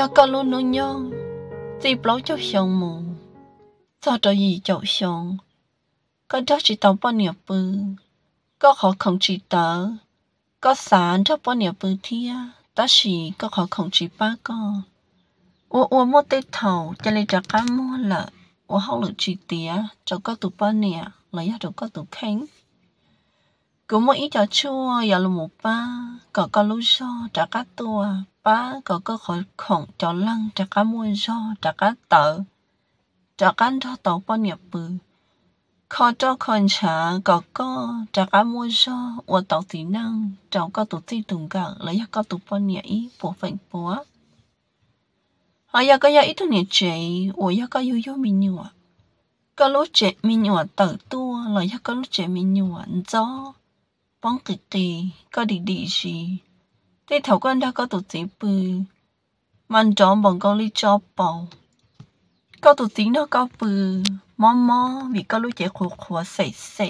要搞路路娘，最不就想么？做着一就想，个这是当半年不，个好控制得，个三这半年不天，但是个好控制八个。我我摸得头，这里就干摸了，我好了几点，就个读半年，来呀就个读看。cứ mỗi ít cho chua giờ là một ba có có lúc so trả cá tua ba có cơ hội khổng cho lăng trả cá muôn cho trả cá tợ trả cá cho tàu bao nhiêu bự khó cho con trả có có trả cá muôn cho và tàu tí năng cháu có tổ tí tùng cả lấy có tổ bao nhiêu ý bộ phận búa họ giờ có giờ ít thôi nhỉ chị và giờ có yêu yêu mình nhiều có lúc chị mình nhỏ tử tua là có lúc chị mình nhỏ gió bóng kỳ kỳ có đi đi gì 你頭巾得嗰度整背，問咗望講你做報，嗰度整得嗰背，摸摸咪嗰碌嘢苦苦死死。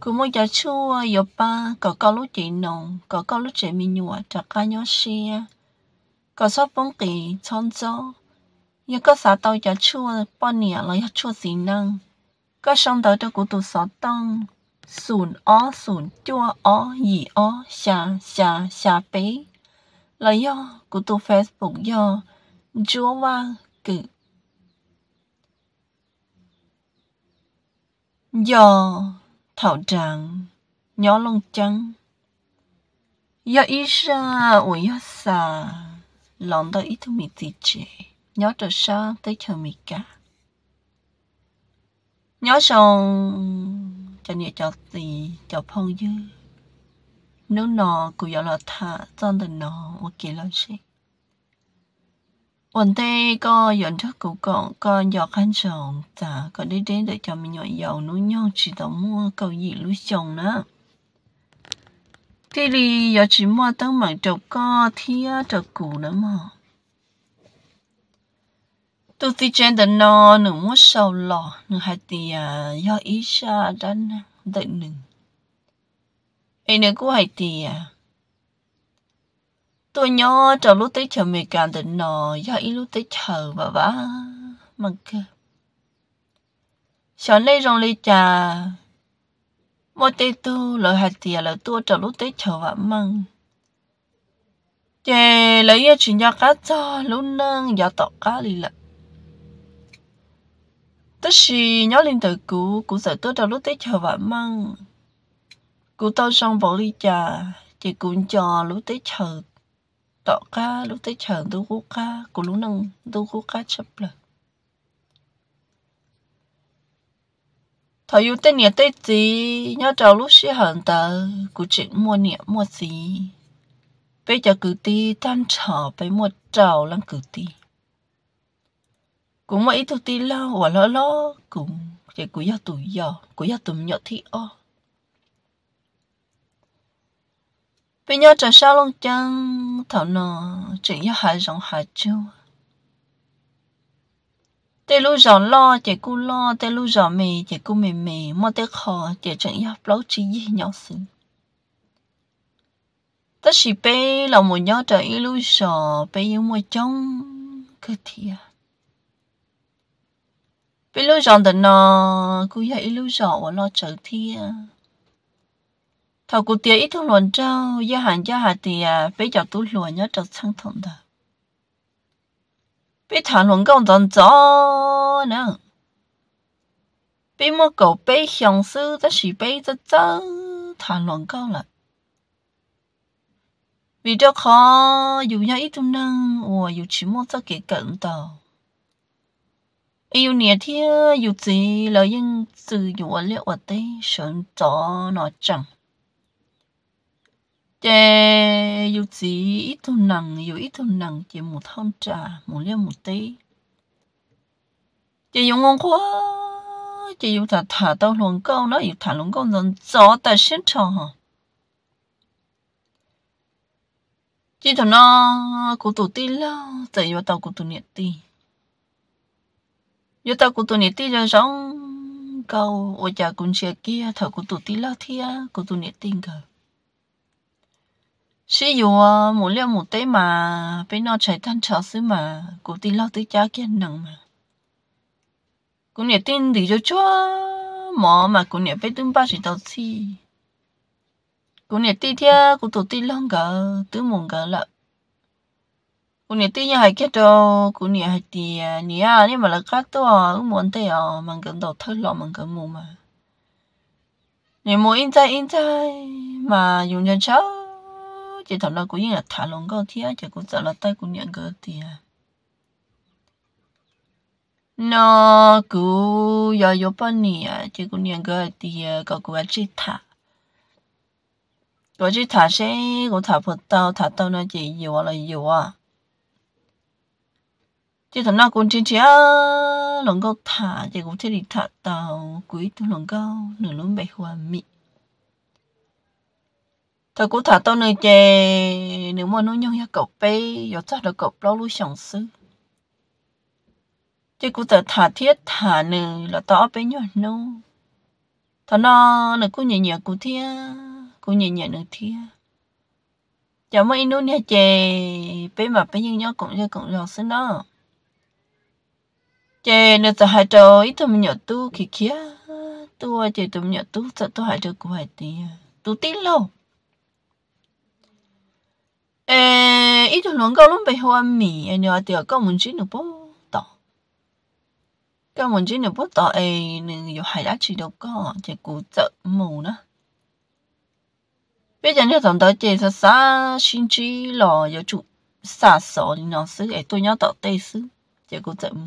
佢冇日出啊，有吧？嗰嗰碌嘢濃，嗰嗰碌嘢面弱，就加咗些啊。嗰首本地創作，一個啥到日出啊，半年來日出時能，嗰上頭都古度所當。sùn ó sùn chua ó gì ó xà xà xà bế là do của tu Facebook do chúa ma cự do thảo trạng nhỏ lông trắng do ý ra ủi do xà lòng đó ít thương mì tì trễ nhỏ trở xa tới chờ mì cả nhỏ xong cho nhẹ cho gì cho phong dư nếu nó cũng giờ là thả trong tình nó ok là gì ổn tê có dẫn thức cũng còn có giờ khăn sòng giả có đi đến để cho mình nhọn dầu núi nhau chỉ tổng mua cầu gì lúa chồng nữa thế thì giờ chỉ mua tao mảng trọc co thia trọc củ nữa mà tu ti chen da no nu mo sau lo nu hai ti à do ý xa dan đợi nu ai nu cũng hai ti à tôi nhớ chờ lúc tới chờ mẹ càng định nò do ý lúc tới chờ bà bà mừng cơ sợ lấy rong lấy trà mô tê tu lợi hạt tìa à, lợi tua chờ lúc tới chờ bà mừng chè lấy chuyện cho cá cho lúc nâng giờ tọt cá đi lợn tức là nhớ lên từ cũ cũ sợ tôi đâu lúc tết chờ vợ măng cũ tôi xong bỏ đi trà chỉ cũ chờ lúc tết chờ tọ ca lúc tết chờ tôi cũ ca cũ lúc nâng tôi cũ ca chấp là thọ yêu tết nhiệt tết gì nhớ trầu lúc xí hận tờ cũ chuyện mua nhiệt mua gì bây giờ cứ ti tan trở bây mua trầu lăng cứ ti cũng mấy thứ tí lo và lo lo cũng chỉ cứ gia tụi giờ cứ gia tụi nhỏ thì o bây giờ trở sao luôn chân thảo nó chỉ cho hai dòng hai chiêu tê lu giỏ lo chỉ cu lo tê lu giỏ mì chỉ cu mì mì mà tê khó chỉ chẳng yếu lâu chỉ gì nhau xin tất sĩ bê là một nhớ trở ý lu giỏ bê yếu mùa trông cơ thiệt bị lối giòn tận ờ, nó cứ vậy lối giòn và lo chờ thi à thầu cụ tiệt ít thằng luận trâu gia hạn gia hà thì à bây giờ tôi luận nhớ trâu sang thằng đó bị thằng luận công tận gió nè bị mua cầu bị hiểm sư ta chỉ bị ta chơi thằng luận công là vì cho khó dù nhau ít thằng năng và dù chỉ mua cho kỹ cận tàu yêu nè thia yêu gì là yên sự yêu liệu ở đây sớm cho nó chẳng chè yêu gì ít thu nặng yêu ít thu nặng chỉ một thon trà một liệu một tí chè yêu ngon quá chè yêu thả thả tao luồng câu nó yêu thả luồng câu dần gió tại xin cho hả chỉ thằng nó cụ tụ tí lâu, chạy vào tàu cụ tụ niệm tí yo ta cũng tụi nít giờ giống câu ôi cha cũng chia kia thở cũng tụi lao thi thia cũng tụi nít tin cả. sử dụng một liêu một tế mà bên nó chạy thân trở xứ mà cũng tí lao tí cha kia nặng mà cũng nít tin thì cho cho mà mà cũng nít bên tương ba chỉ tàu chi cũng nít tí thia cũng tụi tí lao cả tứ mùng cả lại cú nè tuy nhiên hay cái đó cú nè thì nè à nhưng mà là cá to à cũng muốn thế à mình cũng đầu thất lọ mình cũng muốn mà nè mua in trái in trái mà dùng cho cháu chỉ thằng nào cũng như là thả lỏng câu thía chỉ cũng sợ là tay cũng nhận cơ thì à nó cú, giờ giờ bên nè chỉ cũng nhận cơ thì cậu cú ăn chỉ thả cậu chỉ thả sẽ cũng thả phật tao thả tao nó chỉ nhiều là nhiều à chỉ thằng nào cũng trên chia lồng gốc thả chỉ cũng thế đi thả tàu quý tu lồng gâu nửa lúc bảy hoa mị thằng cũng thả tao nơi chè nếu mà nó nhung ya cậu bê giờ chắc là cậu lâu lui sòng sư chỉ cũng thả thả thiết thả nửa là tao bê nhọn nô thằng nào nửa cũng nhẹ nhẹ cũng thia cũng nhẹ nhẹ nửa thia chả mấy nô nè chè bê mà bê nhưng nhau cũng ra cũng rồi xin đó chè nó sợ hại trò ít thôi nhỏ tu kì kia tu chè tụm nhỏ tu sợ tu hại trò của hại tí tu tin lâu ê ít thôi luôn câu lắm bây hoa mì anh nhỏ tiểu câu muốn chín được bố tỏ câu muốn chín được bố tỏ ê nên dù hai đã chỉ đâu có chè cụ sợ mù đó bây giờ nếu tổng tới chè sợ sa xin chi lò giờ chủ sa sổ thì nó xứ ấy tôi nhớ tỏ tê xứ chè cụ sợ mù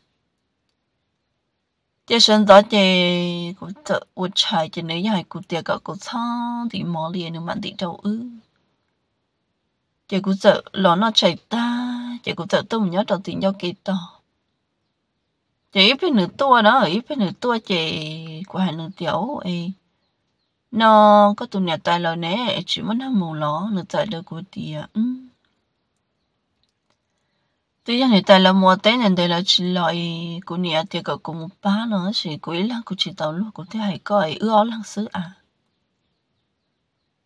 这身早这古这我才这女还古这个古仓的毛里你们的 đâu ư 这古这老那 chạy ta 这古这 tôi nhớ đầu tiên giao kỳ to chị ít nửa tua đó ít bên nửa tua chị của hai nửa tiểu ấy nó có tụi nhà tài lời nè chỉ muốn ham mù ló nửa tại đời của tiệt tuy nhiên thì tại là mùa tết nên đây là chỉ loại của nhà tiệc có cùng một ba nữa chỉ quý là của chỉ tàu luôn cũng thế hay coi ưa lăng xứ à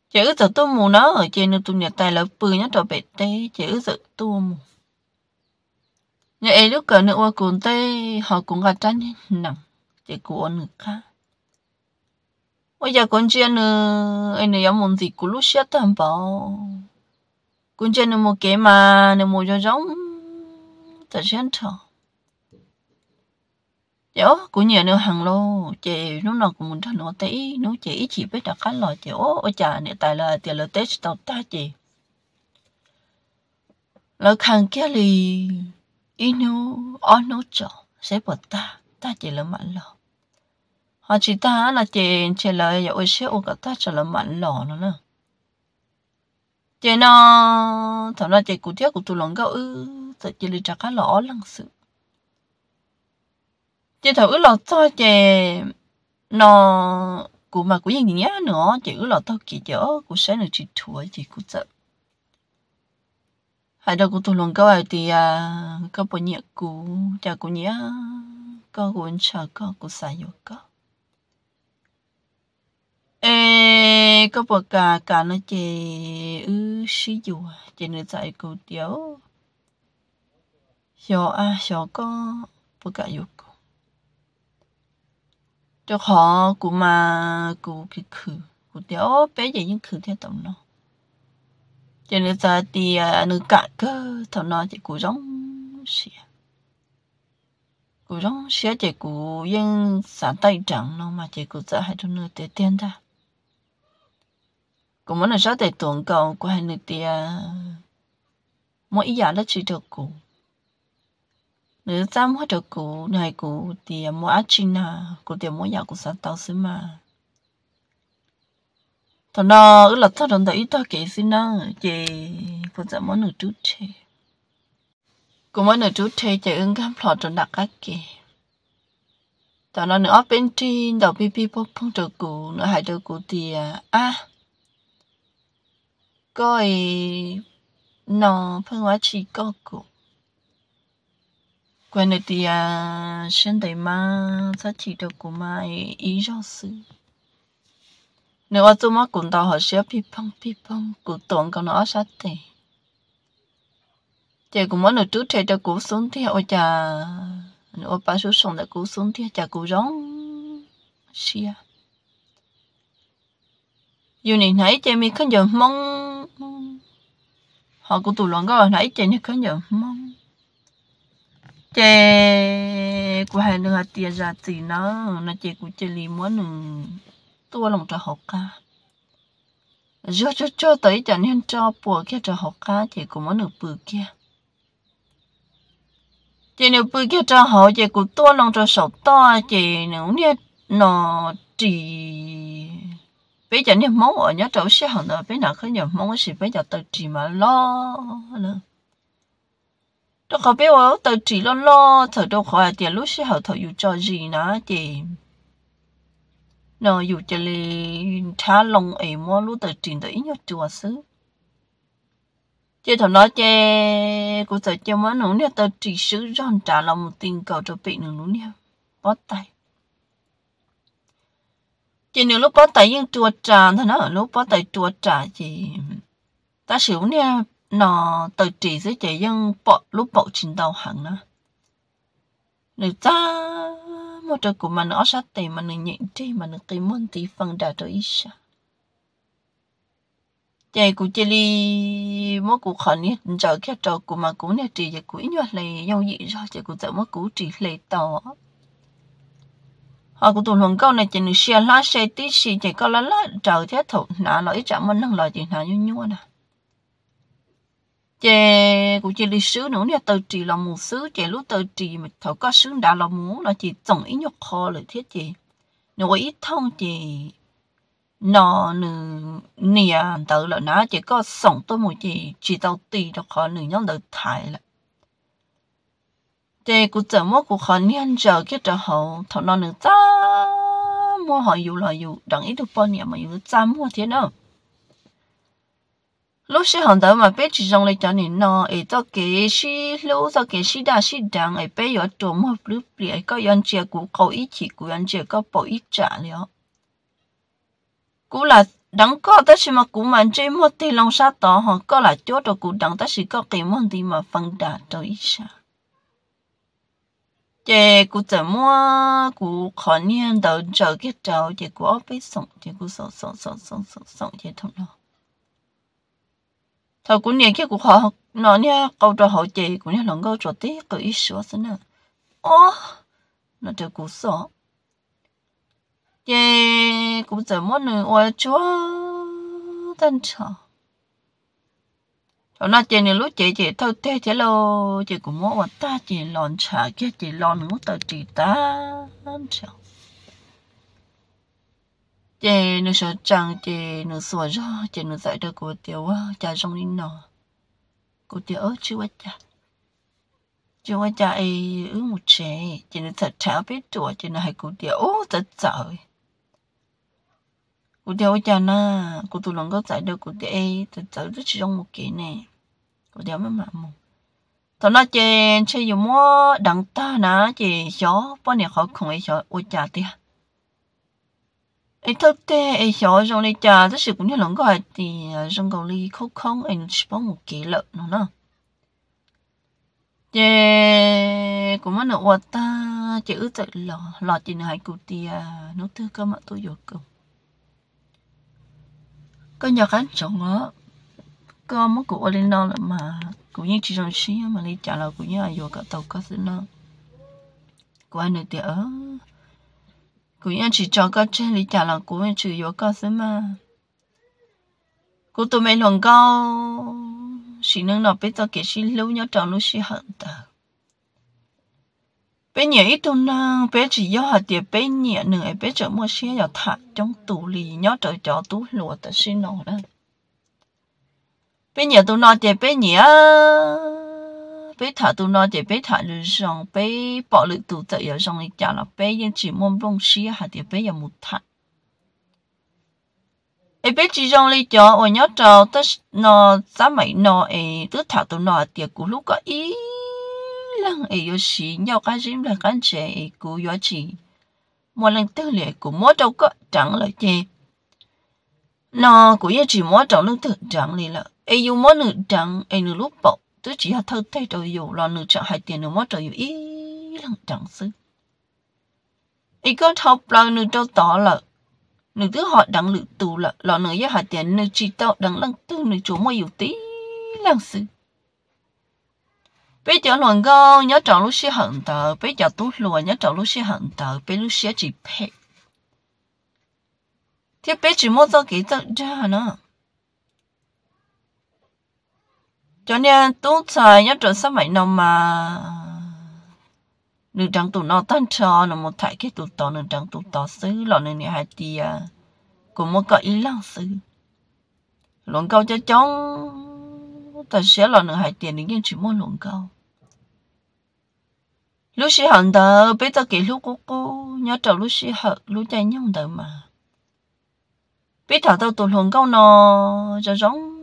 chỉ ước giờ tôi mù nó ở trên nó tôi nhà tài là bự nhất trò bể tê chỉ ước giờ tôi mù nhà ấy lúc cỡ nữa cùng tê họ cũng gạt tránh nặng chỉ của người khác bây giờ con chuyện nữa anh này có muốn gì của lúc xét đảm bảo con chuyện nữa một cái mà nữa một cho giống the gentle chỗ của nhà nó hàng lô chị lúc nào cũng muốn thằng nó tí nó chỉ chỉ biết đặt cái lò chỗ ô chả nếu tại là tiền là tết tao ta chị là khang kia lì inu on nó chỗ sẽ bỏ ta ta chị là mạnh lò họ chỉ ta là chị chị là giờ ôi sẽ ô cả ta chỉ là mạnh lò nó nữa chị nó thằng nó chị cụ tiếc cụ tụi lòng gạo ư sợ chị lì chả cá lỏ lăng sự chị thằng ư lọ cho chị nó cụ mà cụ gì nhá nữa chị ư lọ tao kỳ chở cụ sẽ được chị thua chị cụ sợ hai đầu cụ tụi lòng gạo thì à có bao nhiêu cụ chả cụ nhớ có cụ chả có cụ sai vô có nè có bậc cả à, cả nó chè ư sĩ dù à, chè nữa dạy cổ tiếu nhỏ à nhỏ có bậc cả dục cho họ cụ mà cụ cái khử cụ tiếu bé vậy nhưng khử theo tổng nó chè nữa dạy thì à, nữ cả cơ thằng nó chè cụ giống xìa cụ giống xìa chè cụ yên sáng tay trắng nó mà chè cụ dạy hai chỗ nữa để tiền ra cũng muốn là rất để tuần cầu của hai nước tia mỗi giờ là chỉ được cụ nếu dám hóa được cụ này cụ thì mỗi ăn china cụ thì mỗi giờ cụ sáng tạo xí mà thằng nó ước là thằng thằng ý ta kể xí nó chị cũng sẽ muốn nửa chút thế cũng muốn nửa chút thế chị ứng cảm lọt cho đặc cách kì thằng nó nửa bên trên đầu pp phong được cụ nửa hai được cụ thì à có ấy nó phân hóa chỉ có cụ quen được thì à sinh đầy mà sao chỉ được của mà ý rõ sự nếu mà tôi mất cũng đào họ sẽ bị phong bị phong cũng tổn còn nó sát tệ chị cũng muốn được trước thầy cho cụ xuống thì ôi chà nếu bà số sống để cụ xuống thì chà cụ rón xia dù này nãy chị mi không giờ mong họ cũng tụi loạn rồi nãy chị như khấn nhở mong chị của hai nữa tiền ra thì nó nó chị của chị lì muốn tua lòng cho học ca cho cho cho tới chẳng nên cho bùa kia trò học ca chị cũng muốn được bự kia chị nếu bự kia trò học chị cũng tua lòng trò sọc to chị nếu nè nó chỉ bây giờ nếu mong ở nhớ chỗ sẽ hẳn là bây giờ khi nhớ mong thì bây giờ tự mà lo nữa tôi không biết ở tự lo lo thở đâu khỏi tiền lúc sẽ hậu thở dù cho gì nữa chị nó dù cho lì lòng ấy mua lúc tự chỉ tự ý nhớ chùa xứ chị thầm nói chê cũng tự cho má nè tự chỉ xứ ròn trả lòng tiền tình cầu cho bị nó nè bó tay chỉ nếu lúc bắt tay nhưng chùa trà thì nó lúc bắt tay chùa trà chị ta xỉu nè nó tự chỉ dưới chị nhưng bỏ lúc bỏ trình đầu hẳn nữa nếu ta một trời của mình ở sát tề mà mình nhận chi mà mình cái môn tí phần đã trở ít sao chạy của chơi li mỗi cụ khẩn nhé chờ kia trò của mà cụ nè trì chạy cụ ít nhọt này nhau dị ra chạy của tự mỗi cụ trì lệ tàu họ cũng tụi lòng câu này chỉ nửa xe lá xe tí xì chỉ có lá lá trở thế thụ nã nó ít chạm mình năng lời chỉ nà như nhua nè chè cũng chỉ lịch sử nữa nè từ trì là một xứ chè lúc từ trì mà thầu có xứ đã là muốn là chỉ tổng ít nhục kho lời thiết chị nó ít thông chị nó nửa nè tự là nó chỉ có sống tôi một chị chỉ tao tì được họ nửa nhóm được thải là 这古怎么古好念着给着好，头脑能咋么好有了有，让一头半年嘛有咋么天呢？lúc xí hàng đầu mà bé chỉ dùng lấy cho nên nó cho cái xí lúc cho cái xí đa xí đằng ấy bé giờ trộm một lúc liền có yên chia của cậu ít chỉ của yên chia có bỏ ít trả liệu cú là đắng có tất xí mà cú mà một tí lòng sa tỏ họ có là chốt rồi cú đắng tất xí có cái món gì mà phân đà cho ít sao chị cụ 怎么 cụ khó niên đầu trở cái trâu chị cụ ở bên sống chị cụ sống sống sống sống sống sống chị thằng nó thằng cụ niên kia cụ khó nó nha câu trò hậu chị cụ nha lòng câu trò tí cứ ít sửa xin nè ô nó trở cụ sợ chị cụ 怎么能我 chúa thân trọng cho nó chơi này lúc chị chị thôi thế thế lo chị cũng muốn mà ta chị lòn trả kia chị lòn muốn tao chị ta lắm sao chị nó sợ chẳng chị nó sủa ra chị nó dạy được của tiểu quá cha trong đi nọ cô tiểu ớt chưa quá cha chưa quá cha ấy ứ một trẻ chị nó thật thảo biết tuổi chị nó hay của tiểu ô thật sợi cô tiêu ở nhà na cô tụ lòng có giải được cụ tiêu ấy thì giải rất chỉ trong một kỳ nè cô tiêu mới mà mù tao nói chê chê dù mua đằng ta nà chê xó bao nhiêu khó không ấy xó ôi chà tia ấy thật tê ấy xó trong này chà rất sự cũng như lòng có hại thì trong cầu ly khóc không ấy chỉ bao một kỳ lợn nó nè chê cũng mất nợ ta chữ tự lọ lọ chỉ này hai tia nó tư cơ mà tôi vô cùng có nhà khán trọng ngỡ có mất cụ ở lên đó mà cũng như chị chồng xí mà đi trả lời cũng như là vô cả tàu có xin non của anh này thì ở cũng như chị cho có trên đi trả lời cũng như chị vừa có xin mà cô tụi mày luôn cao xin nó nó biết tao kể xin lâu nhớ trong lúc xin hận tao bây giờ ít thôi nè bé chỉ do hạt tiệp bé nhẹ nửa bé chở mua xe vào thả trong tủ lì nhó trời chó tú lùa ta xin nổ đó bé nhẹ tụi nó tiệp bé nhẹ bé thả tụi nó tiệp bé thả lửa rong bé bỏ lửa tủ tự ở rong chả là bé yên chỉ muốn bông xe hạt tiệp bây giờ một thả ấy bé chỉ rong lì chó ở nhó trời ta nó giá mày nó ấy tứ thả tôi nói tiệp của lúc có ít lăng ấy yo xí nhau cá rím là cá chè ấy cú yo chỉ một lần tư liệu của mỗi đầu có chẳng là chè nó của yêu chị mỗi đầu lưng thực chẳng lì là ấy yo mỗi nữ chẳng ấy nữ lúc bộ tứ chỉ là thâu tay đầu yêu là nữ chẳng hai tiền nữ mỗi đầu yêu ý lần chẳng xứ ấy có thâu bao nữ đầu tỏ là nữ thứ họ đặng lự tù là lọ nữ yo hai tiền nữ chỉ tao đặng lăng tư nữ chỗ mỗi yêu tí lần xứ bây giờ luận go nhớ chọn lúc xí hận tờ bây giờ tú luận nhớ chọn lúc xí hận tờ bây lúc xí chỉ phê thì bây chỉ mua cho kỹ tật ra nữa cho nên tú trời nhớ chọn sắp mày nào mà nữ trăng tụ nó tan trò nó một thải cái tụ to nữ trăng tụ to xứ lọ nữ này hai tia cũng một cái ý lăng xứ luận câu cho chóng ta sẽ lọ nữ hai tia nữ nhân chỉ muốn luận câu lúc xí hận đó biết tao kỹ lúc của cô, nhớ trầu lúc xí hận lúc chạy nhung đó mà biết thảo tao tụt hồn câu nò giờ giống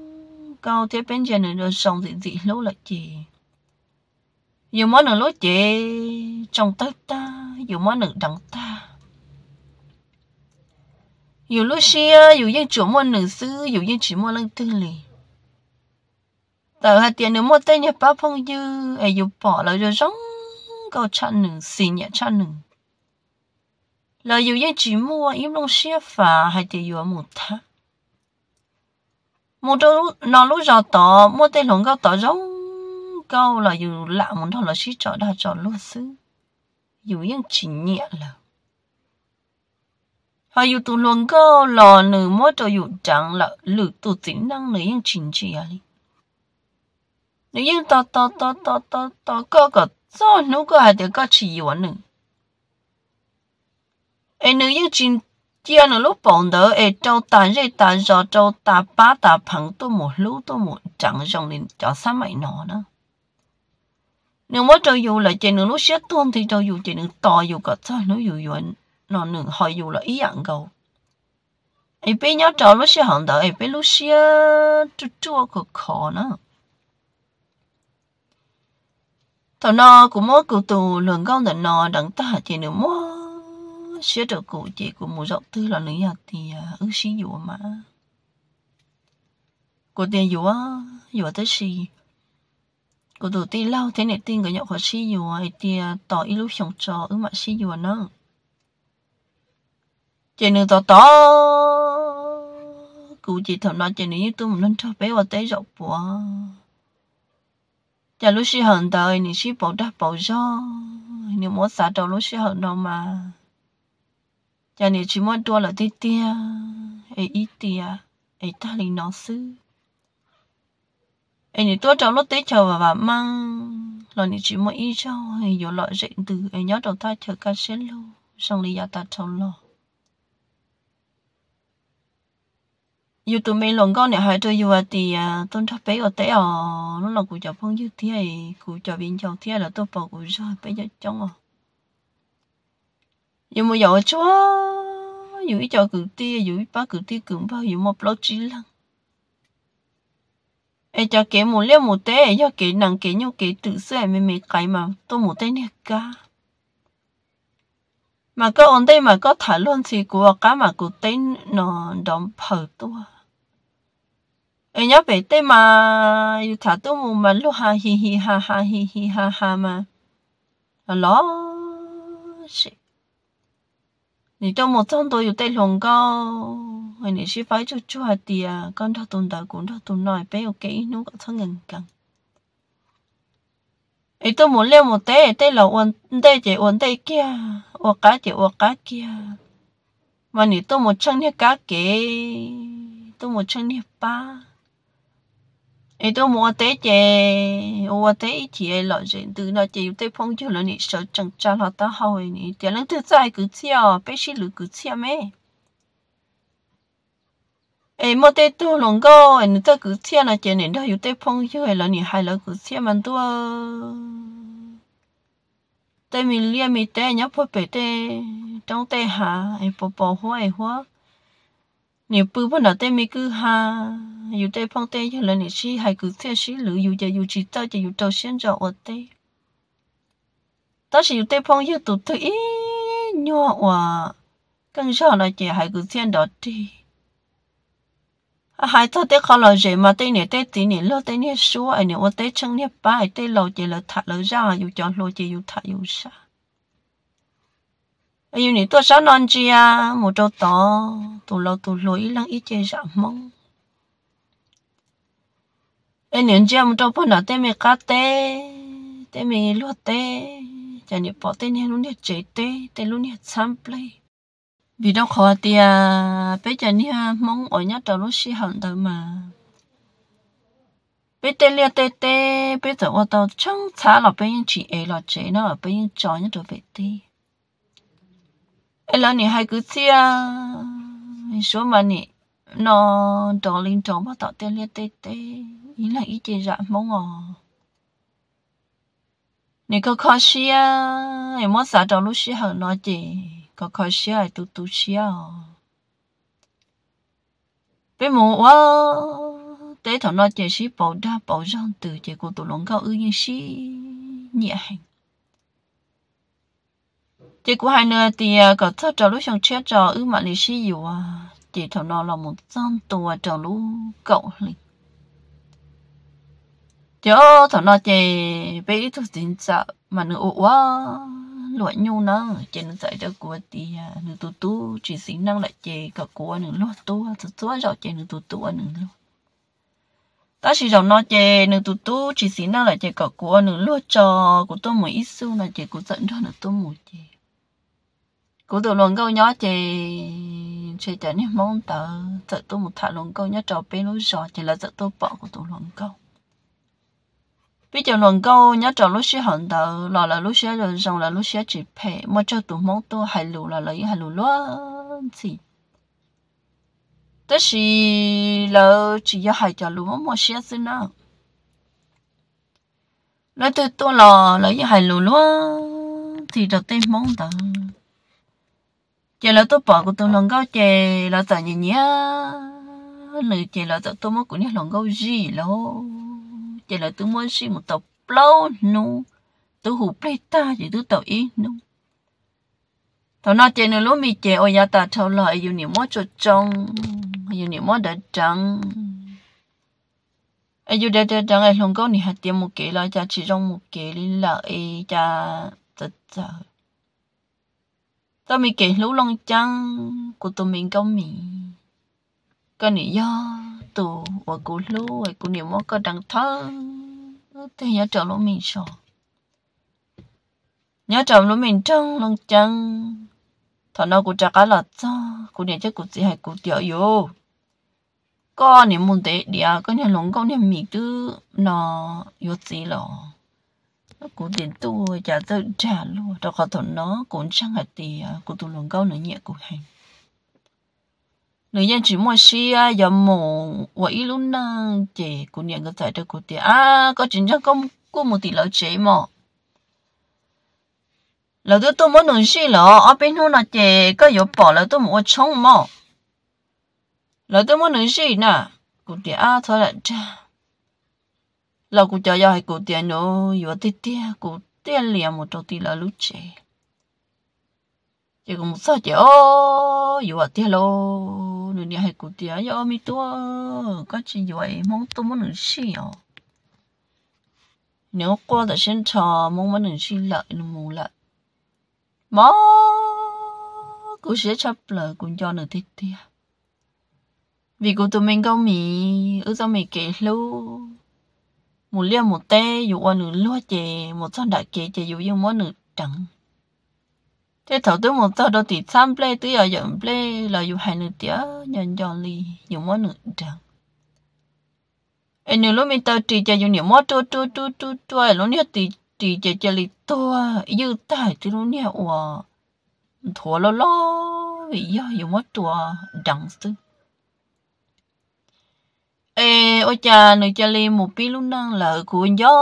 câu thế bên trên này rồi xong thì dị lúc lại chị dù món nữa lúc chị trong tay ta dù món nữa đằng ta dù lúc xia dù dân chủ môn nữ sư dù dân chỉ môn lăng tư lì tờ hạt tiền nếu mua tay nhập ba phong dư ai dù bỏ lại rồi giống 个七能新日七能。来要一只摸，要弄些法，还得要木他。木到那路上打，木得龙高打肉高了，又拉木头了，是找他找路子，有人几年了。还有ตัวลงก็หล่อหนึ่งมอตัวอยู่จังละหรือตัวตินั่งหรือยังจริงจีอะไรหรือยังต่อต่อต่อต่อต่อต่อก็ก็ So nuga a te ka chi yuan nu. E nu yu chin chia nu lu bong do e trâu ta rê ta rò trâu ta ba ta phẳng tu một lú tu một chẳng rong nên cho sa mày nó nữa. Nếu mà trâu dù là chè nữ lúc xét tuôn thì trâu dù chè nữ to dù có sao nó dù yuan nó nữ hỏi là ý dạng cầu. E bé nhớ trâu lúc xét hẳn đó e bé lúc xét chút chua cực khó nữa. thằng nó cũng mất cụ tù lượng con thằng nó đặng ta chỉ nữa mất sẽ trở cụ chỉ của mùa rộng thứ là nữ nhật thì ư à, xí dụ mà của tiền dụ á à, dụ tới xì của tù tiên lâu thế này tin cái nhậu khỏi xí dụ ấy à, thì tỏ ý lúc sống trò ư mà xí dụ nó chị nữ tỏ tỏ cụ chỉ thằng nó chị nữ như tôi một lần cho bé vào tới rộng của giờ lúc xí hận đời nên chỉ bỏ đã bỏ gió nên muốn xả đầu lúc xí hận đâu mà giờ nên chỉ muốn đua là tí tia ấy ít tia ấy ta liền nó xứ ấy nên tua trong lúc tết chờ và bà mang rồi nên chỉ muốn ít cho ấy giờ loại rện từ ấy nhớ đầu ta chờ ca sĩ luôn xong đi giờ ta trong lo อยู่ตัวไม่หลงก็เนี่ยหายตัวอยู่อ่ะตีอ่ะต้นทับไปก็เตะอ๋อนั่นเรากูจะพ้องยืดเที่ยกูจะวิ่งจอกเที่ยแล้วตัวปอกกูชอบไปจะจ้องอ๋ออยู่มาหยอกชัวอยู่อีจอกกูเตี้ยอยู่อีป้ากูเตี้ยกูป้าอยู่มาปลอกจีลังไอ้จะเก๋หมูเลี้ยหมูเตะยอเก๋หนังเก๋ยอเก๋ตื่นเส้นไม่ไม่ไกลมาตัวหมูเตะเนี่ยก้า mà có ổn đây mà có thả luôn thì của cá mà cụ tên nó đóng phở tua Ê nhớ bị tê mà yêu thả tôi mù mà lúc ha hi hi ha ha hi hi ha ha mà là ló xì thì tôi một trong tôi yêu tê lòng co hồi nãy sĩ phải cho chú hạt tì à con thọ tồn tại cũng thọ tồn nói bé ok nó có thân ngần cần ấy e tôi muốn leo một té té là uốn té chỉ uốn té kia uốn cá chỉ uốn cá kia mà nếu tôi một chân thì cá kế tôi một chân thì ba e to mo te che o te chi lo je tu no che te phong chu lo ni so chang cha lo ta ho ni te lang te zai ku chia pe shi lu ku chia me e mo te tu long go e ni ta ku chia na che ni da phong chu e lo ni hai lo ku chia man tu te lia mi te nya po pe te trong te ha e po po nếu bự bữa nào tên mi cứ ha dù tây phong tây cho lần này chỉ hay cứ theo sĩ lữ dù giờ dù chỉ tao giờ dù tao xuyên cho ở tây ta chỉ dù tây phong như tụt thứ ý nhỏ quá cần sao là chỉ hay cứ thiên đó đi à, hai tao tế khó là gì mà tế này tế tí này lo tế này số ai này ở tế chân này ba tế lâu chỉ là thật là ra dù chọn lo chỉ dù thật dù sao yêu ni tôi sao non chi à một trâu to tụ lâu tụ lối lăng ít chơi giảm mong ai nhận chưa một trâu phần nào tên mình cá tê tên mình lúa tê chả nhớ bỏ tên này luôn nhớ chế tê tên luôn nhớ sam play vì đâu khó thì à bây giờ nhớ mong ở nhà trâu lúc xí hận tới mà bây tê lia tê tê bây giờ ở đâu chẳng xa là bây giờ chỉ ấy là chế nó là bây giờ chọn nhớ trở về tê ấy là nè hai cứ chia số mà nè nó trồng linh trồng bắt tạo tên liên tê tê ý là ý chỉ dạng mong ngò nè có khó xia em muốn xả trồng lúc xia hơn nó chỉ có khó xia là tu tu xia bé mù quá tế thằng nó chỉ xí bảo đa bảo rằng từ chỉ cô tụ lồng cao ư như xí nhẹ hành chị của hai nữa thì ờ, có thơ trò lúc chồng chết trò ư mà lý sĩ dù à chị thằng nó là một dân tù trò lúc cậu lịch chỗ thằng nó chị bé thu tiền sợ mà nữa quá loại nhu nó chị nó dạy cho của thì à, nữ tu tu chỉ sinh năng lại chị cả của nữ lo tu tu tu rồi chị nữ tu tu nữ lo ta chỉ rằng nó chị nữ tu tu chỉ sinh năng lại chị cả của nữ lo cho của tôi một ít xu là chị cũng dẫn cho nữ tôi một chị cú tụ luồng câu nhó chị chị chả nên mong tớ tự tôi một thả luồng câu nhó trò bên lối giò chỉ là tự tôi bỏ của tụ luồng câu bây giờ luồng câu nhớ trò lúc xưa hận tớ lò là lúc xưa rồi xong là lúc xưa chỉ phê mà cho tụ mong tôi hay lù là lấy hay lù luôn gì tất sĩ là chỉ có hai cho lù mong mà xưa xin nào lấy tôi tôi lò lấy hai lù luôn thì đầu tiên mong tớ chị là tôi bỏ của tôi lòng gấu chị là tao nhỉ nhỉ lời chị là tao tôi mất của nhỉ lòng gấu gì lo chị là tôi muốn xin một tàu lâu nu tôi hụt play ta chị tôi tàu ý nu tao nói chị nữa lúc mi chị ôi ya ta thâu lại yêu niệm mất cho trong yêu niệm mất đã trắng ai yêu đã đã trắng ai lòng gấu này hạt tiêm một kế là cha chỉ trong một cái là ai cha tất cả tôi mình kể lũ lòng chăng của tụi mình công mì có nỉ do tụ và cú lũ và cú niệm mốt có đằng thơ thì nhớ trở lũ mình sợ nhớ trở lũ mình trăng lòng chăng thằng nào của chả cá là cho cú niệm chắc cú chỉ hay cú tiểu yếu có niệm muốn tế địa có niệm lòng có niệm mi cứ nó vô gì rồi cũng tiền tu trả tự trả luôn đó có thuận nó cũng sang hạt tì cũng tu luôn câu nữa nhẹ cũng hành nếu như chỉ mua xí à giờ mổ vậy luôn nè chị cũng nhận cái tài trợ của tiền à có chuyện chắc công của một tỷ lợi chế mà lão tôi tôi muốn nói xí lão. ở bên hôm nào chị có yếu bỏ là tôi muốn chống mà lão tôi muốn nói xí nè cũng tiền à thôi là chả là cụ cho hay cụ tiền nó vừa tít tía cụ tiền liền một trâu tí là lúc chế chỉ có một sao chế ô vừa tía lô nên đi hay cụ tiền do mi tua có chỉ vậy mong tôi muốn được xí à nếu qua đã sinh trò mong muốn được xí lại nó mù lại mà cụ sẽ chấp lời cụ cho nửa tít tía vì cụ tụi mình có mì ở trong mình kể lâu một liêu một tê dù qua nửa lúa chè một son đại kề chè dù yêu mỗi nửa trắng thế thầu tôi một tao đôi tỷ xăm ple tôi ở dọn ple là dù hai nửa tiếc nhận dọn ly dù mỗi nửa trắng anh nửa lúc mình tao chỉ chè dù nhiều mỗi chua chua chua chua chua lúc nửa tỷ chỉ chè chè lì to yêu tài thì lúc nửa ủa thua lo lo vì do dù mỗi chua đắng xứ ê ôi cha nữ cha li một pí lúc năng lợ của gió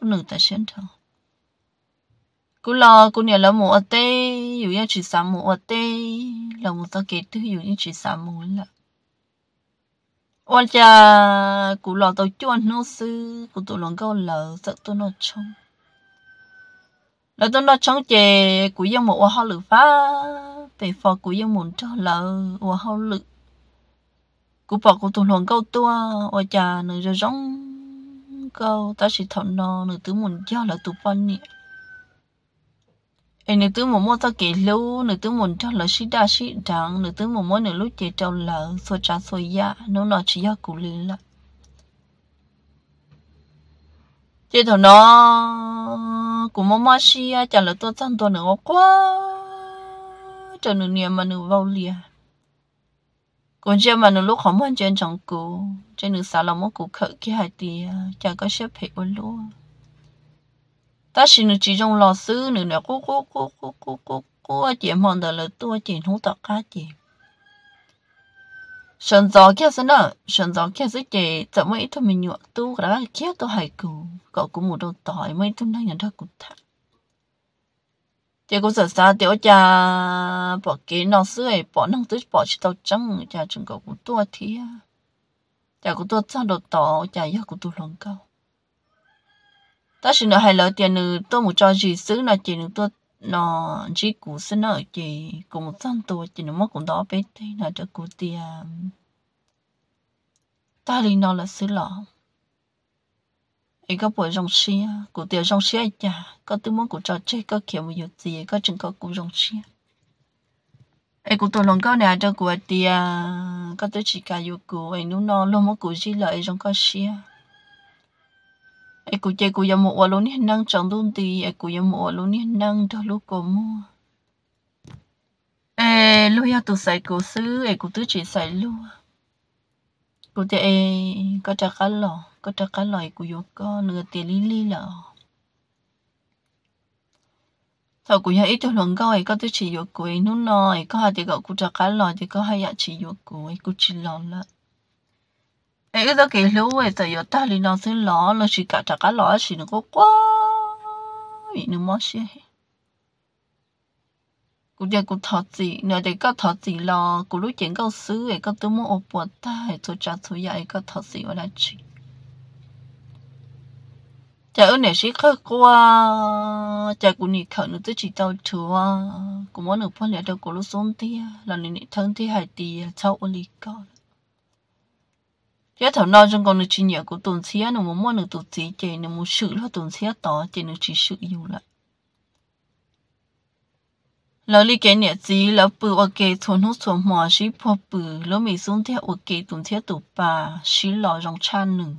nữ ta xuyên thở cú lo cú nhà là một ở tê dù như chỉ sắm một ở tê là một ta kế thứ dù như chỉ sắm một là ôi cha cú lo tao cho nó sư cú tụi lòng câu lợ sợ tôi nó trông lợ tôi nó trông chè cú dân một hoa lự phá về phò cú dân muốn cho lợ hoa lự cú bỏ cú tuần hoàn câu tua ôi cha nửa ra giống câu ta chỉ thọ nó nửa tứ muốn cho là tụ bắn nị em nửa tứ muốn mua ta kể lâu nửa tứ muốn cho là xí đa xí trắng nửa tứ muốn mua nửa lúc chế trâu là xôi trà xôi ya nó nó chỉ ya cú lên là chế thọ nó cú mua mua xí ya là tôi tăng tôi nữa quá trời nửa niệm mà nửa vào liền còn giờ mà nó lúc không muốn trên trong cô trên nữ sao là muốn cô khởi kia hai tia chả có xếp phải ôn luôn ta xin nữ chỉ trong lò sư nữ nè cô cô cô cô cô cô cô chị mong đợi là tôi chị không tỏ cá chị sơn gió kia sơn nợ sơn gió kia dưới chị chậm mấy thôi mình nhọ tu cái đó kia tôi hay cú cậu cũng một đầu tỏi mấy thôi đang nhận ra cũng thắc thì cũng sợ sao thì cha bỏ cái nó xưa bỏ năng tới bỏ chỉ tao trắng cha chúng có cũng tua thì à. cha cũng tua sang đồ tỏ cha ya cũng tua cao ta chỉ nó hay lỡ tiền nữ ừ, tôi một cho gì xứ là chỉ nữ tôi nó chỉ cũ xứ nó chỉ cũng sang tua chỉ nó mất cũng đó bé thế là cho cụ tiền ta đi nó là xứ lòng 一个不容易啊，古得容易呀，个都么古找这个看没有字，个整个古容易。ai cũng tôi lòng có nè cho của tia có tôi chỉ cả yêu của ai nó nó luôn mất của gì lại trong có xia ai cũng chơi của yếm mua luôn hiện năng trong luôn thì ai cũng yếm mua luôn hiện năng cho lúc có mua ai lúc ya tôi xài của xứ ai cũng tôi chỉ xài luôn của tia có chắc cả lòng có cho cá lòi của yo có nửa tiền lý lý lợ thầu của yo ít cho luận coi có tôi chỉ yo của ấy nó nói có hai thì gọi của cho cá lòi thì có hai dạ chỉ yo của của chỉ lò lợ ấy cái đó kỹ lũ ấy tờ yo ta lý nó xin lò là chỉ cả cho cá lòi chỉ nó có quá bị nó mất xe cụ giờ cụ thọ gì nữa để có thọ gì lo cụ lúc chuyện câu xứ ấy có tôi muốn ôm bột ta hay tôi cha tôi dạy có thọ gì ở đây chuyện chả ơn này sĩ khác qua chả cũng nhị khẩu nữa tới chỉ tàu chúa cũng muốn được phân liệt đâu có lúc xuống tia là nên nhị thân thì hải tì sau ôn lý có chế thảo nào trong con được chỉ nhẹ của tuần xía nó muốn muốn được tuần xía chế nó muốn sự là tuần xía tỏ chế nó chỉ sự dù lại lỡ lý cái nhẹ gì lỡ bự ở cái thôn hút xuống mỏ sĩ phò bự lỡ mình xuống theo ở cái tuần xía tụ bà sĩ lò trong cha nừng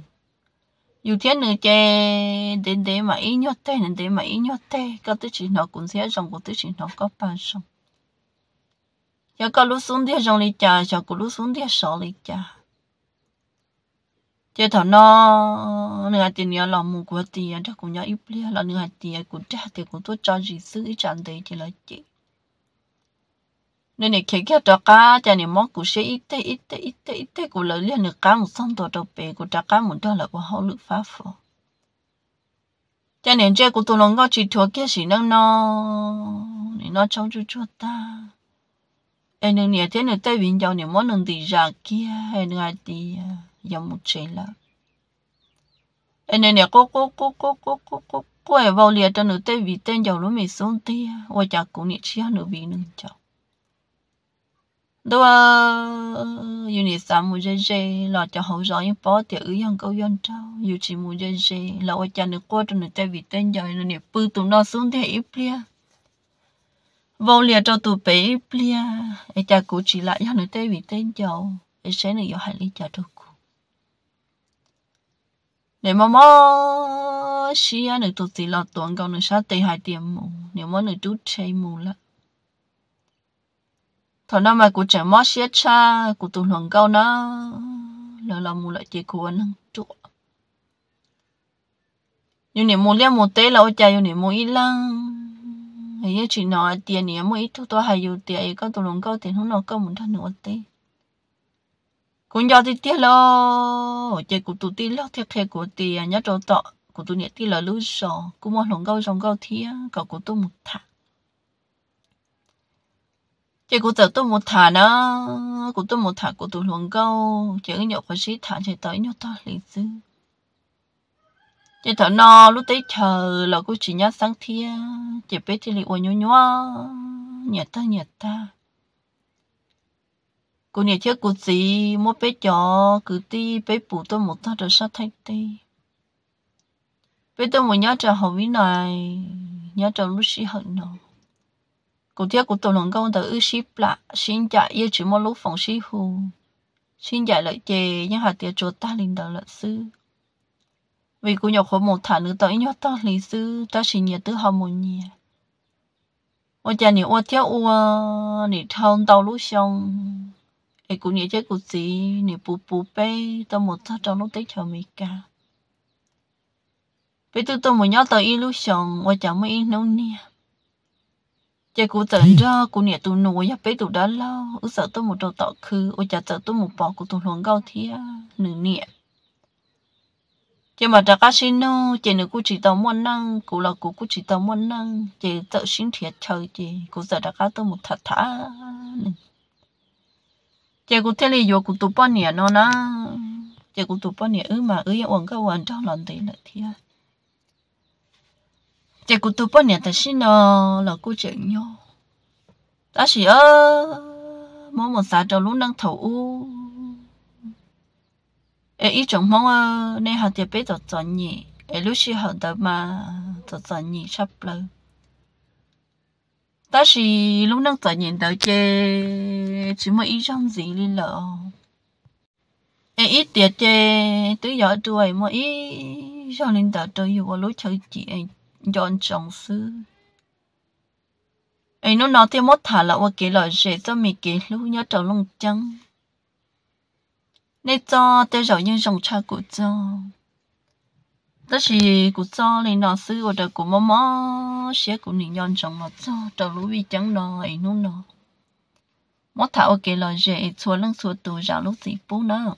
đến đến thế thế mà mà ít ít các chỉ 有天呢，这点点嘛，一鸟蛋，点点嘛，一鸟蛋，搞得起 nó cũng sẽ rong, 搞得起 nó có bàn rong. Giờ có lúc xuống địa rong đi cha, giờ có lúc xuống địa sợ đi cha. Thế thằng nó, người tiền nhà làm một quả tiền, chắc cũng nhớ ít lia, là người tiền cũng trả thì cũng tốt cho gì xứ chẳng đấy thì là chị nên này khi kia trả cá cho này món cụ sẽ ít thế ít thế ít thế ít thế cụ lợi liên được cá một xong tổ trộn bể cụ trả cá một đôi là cụ hậu lực phá phổ cha này chơi cụ tôi lòng có chỉ thua kia chỉ năng nó này nó trong chú chúa ta em đừng nhớ thế nữa tay bình dầu nên món đừng tì ra kia em đừng ai tì giống một chế là em đừng nhớ cố cố cố cố cố cố cố cố ấy vào liền cho nữa tay vì tên dầu nó mình xuống tia e, ôi cha cụ nhớ chia nữa vì nương chồng đó yêu nị sao mua dây dây cho hậu rõ những bó thì ở hàng câu dân trâu yêu chỉ mua dây dây là ở chăn được qua trong được tay vì tên giờ là bự tụm nó xuống thì ít lia vô lia cho tụi bé ít lia ấy cha cụ chỉ lại hàng được tay vì tên giờ ấy sẽ nị yêu hại lý cho cụ để mà mò xí anh được tụi gì là tuần câu nữa sát hai tiệm mù nếu mà nữa chút chơi mù thọ nó mà cũng chẳng mất hết cha cũng tụi lòng câu nó là là mù lại chỉ của nó chỗ nhưng nếu mù liên mù tế là ôi cha nhưng nếu muốn ít lắm, ấy chỉ nói tiền nếu mù ít thu tôi hay dùng tiền ấy có tụi lòng câu tiền không nó câu muốn thân nữa tế cũng do thì tiếc lo chơi cũng tụi tiếc lo thiệt thiệt của tiền nhớ chỗ tọ của tụi nhẹ tiếc là lối sò cũng muốn lòng câu lòng câu thiệt còn của tôi một thằng chị cũng tự tôi một thả nó, cũng tôi một thả của tôi luôn câu chị cái nhậu phải sĩ thả chị tới nhậu to liền dư chị thở no lúc tới chờ là cô chỉ nhá sáng thia chị biết chị liền uống nhó nhó nhẹ ta nhẹ ta cô nhẹ trước cô gì mua bé chó cứ ti bé bù tôi một thả rồi sao thay ti, bé tôi một nhá chờ hồi với này nhá chờ lúc xí hận nào 古爹古董龙宫的日西布拉新家也只么路缝西湖，新家了姐因下爹做大领导了事。vì cô nhọc khổ một thả nữ tới nhóc ta lý sư ta chỉ nhớ tư họ một nhẹ ô cha nếu ô theo ô nị thon tàu lúc xong ai cũng nhớ chơi cuộc gì nị bù bù bé tao một thắt trong lúc tết chờ mì cả bây tôi tôi một nhóc tới lúc xong ô cha mới nấu nè chị cũng tưởng ra cũng nè tụi nô ya bé tụi đã lâu, ứ sợ tôi một trâu tọ khứ ôi chả sợ tôi một bò của tụi hoàng gạo thia nửa nhẹ chị mà trả nô, chị nữ cũng chỉ tao muốn năng cũng là cũng cũng chỉ tao muốn năng chị tự xin thiệt chơi chị cũng sợ trả cá tôi một thật thả chị cũng thấy lý do của tụi bọn nhẹ nó na chị cũng tụi bọn nhẹ ứ mà ứ ya uống cái uống trong lòng thì lại thia chị cũng tu bốn nhà ta xin nó là cô chị nhau ta chỉ ơ mỗi một xã trâu lúc năng thấu, u ê ý chồng mong ơ nên họ tiệp biết được tọt nhỉ ê lúc xưa họ đợi mà tọt tọt nhỉ sắp lâu ta chỉ lúc năng tọt nhỉ đó chê chỉ mới ý trong gì đi lợ ê ý tiệp chê tới giờ tuổi mà ý cho nên đợi tôi vừa lúc chơi chị dọn chồng sư ấy nó nói tiếng mốt thả là qua kể lời dễ cho mình kể lúc nhớ trầu lông trắng nên cho tôi rồi như dòng cha của cho đó là của cho lên nó sư của đời của mama sẽ của những dọn chồng nó cho trầu lúc bị trắng nó ấy nó nó mốt thả qua kể lời dễ cho lưng xua tù ra lúc gì bố nữa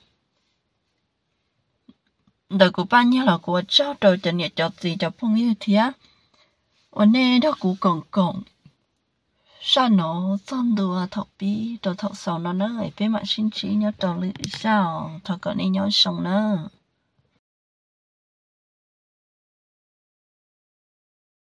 đời của ba nhớ là của cháu rồi chẳng nhẹ cho gì cho phong như thế Và ở nơi đó cũng còn còn sao nó xong đùa thọc bí đồ thọc sầu nó nơi bên mặt xin trí nhớ trò lưỡi sao thọc còn đi nhớ sông nữa